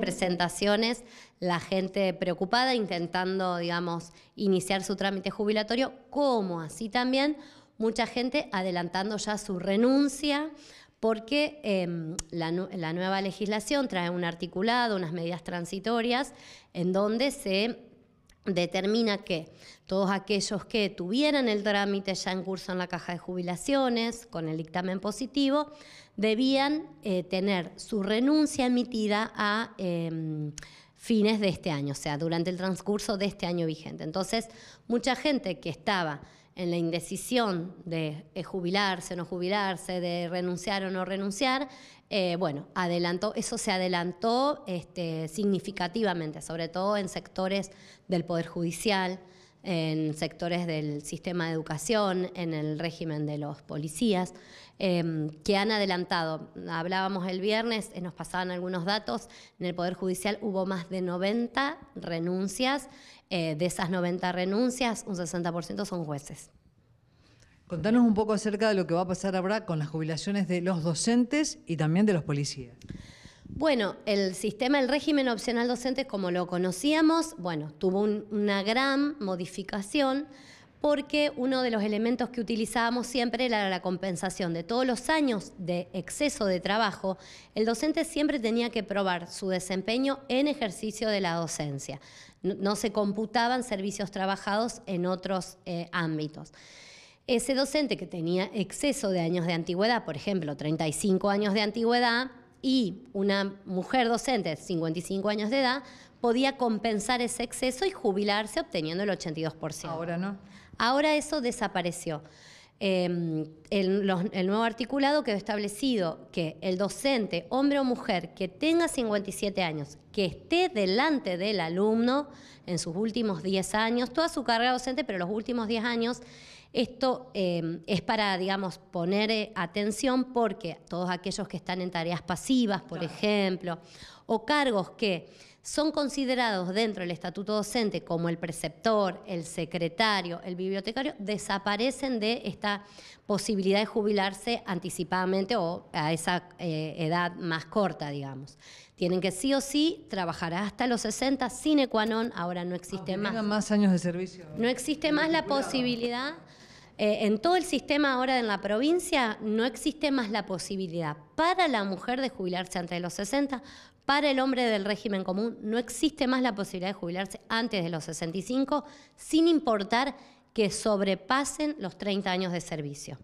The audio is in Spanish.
presentaciones, la gente preocupada intentando, digamos, iniciar su trámite jubilatorio, como así también mucha gente adelantando ya su renuncia porque em, la, nueva legislación trae un articulado, unas medidas transitorias en donde se determina que todos aquellos que tuvieran el trámite ya en curso en la caja de jubilaciones con el dictamen positivo debían eh, tener su renuncia emitida a em, fines de este año, o sea, durante el transcurso de este año vigente. Entonces, mucha gente que estaba en la indecisión de eh, jubilarse o no jubilarse, de renunciar o no renunciar, eh, bueno, adelantó, eso se adelantó este, significativamente, sobre todo en sectores del Poder Judicial, en sectores del sistema de educación, en el régimen de los policías, em, que han adelantado. Hablábamos el viernes, eh, nos pasaban algunos datos, en el Poder Judicial hubo más de 90 renuncias, eh, de esas 90 renuncias, un 60% son jueces. Contanos un poco acerca de lo que va a pasar ahora con las jubilaciones de los docentes y también de los policías. Bueno, el sistema, el régimen opcional docente como lo conocíamos, bueno, tuvo una gran modificación porque uno de los elementos que utilizábamos siempre era la compensación de todos los años de exceso de trabajo, el docente siempre tenía que probar su desempeño en ejercicio de la docencia. No, se computaban servicios trabajados en otros eh, ámbitos. Ese docente que tenía exceso de años de antigüedad, por ejemplo, 35 años de antigüedad, y una mujer docente de 55 años de edad podía compensar ese exceso y jubilarse obteniendo el 82%. Ahora no. Ahora eso desapareció. Em, el, nuevo articulado quedó establecido que el docente, hombre o mujer, que tenga 57 años, que esté delante del alumno en sus últimos 10 años, toda su carrera docente, pero los últimos 10 años, esto em, es para, digamos, poner eh, atención porque todos aquellos que están en tareas pasivas, por ejemplo, o cargos que son considerados dentro del estatuto docente como el preceptor, el secretario, el bibliotecario, desaparecen de esta posibilidad de jubilarse anticipadamente o a esa eh, edad más corta, digamos. Tienen que sí o sí trabajar hasta los 60, sin ecuanón, ahora no existe No más. más años de servicio. No existe más la posibilidad... Eh, en todo el sistema ahora en la provincia no existe más la posibilidad para la mujer de jubilarse antes de los 60, para el hombre del régimen común no existe más la posibilidad de jubilarse antes de los 65, sin importar que sobrepasen los 30 años de servicio.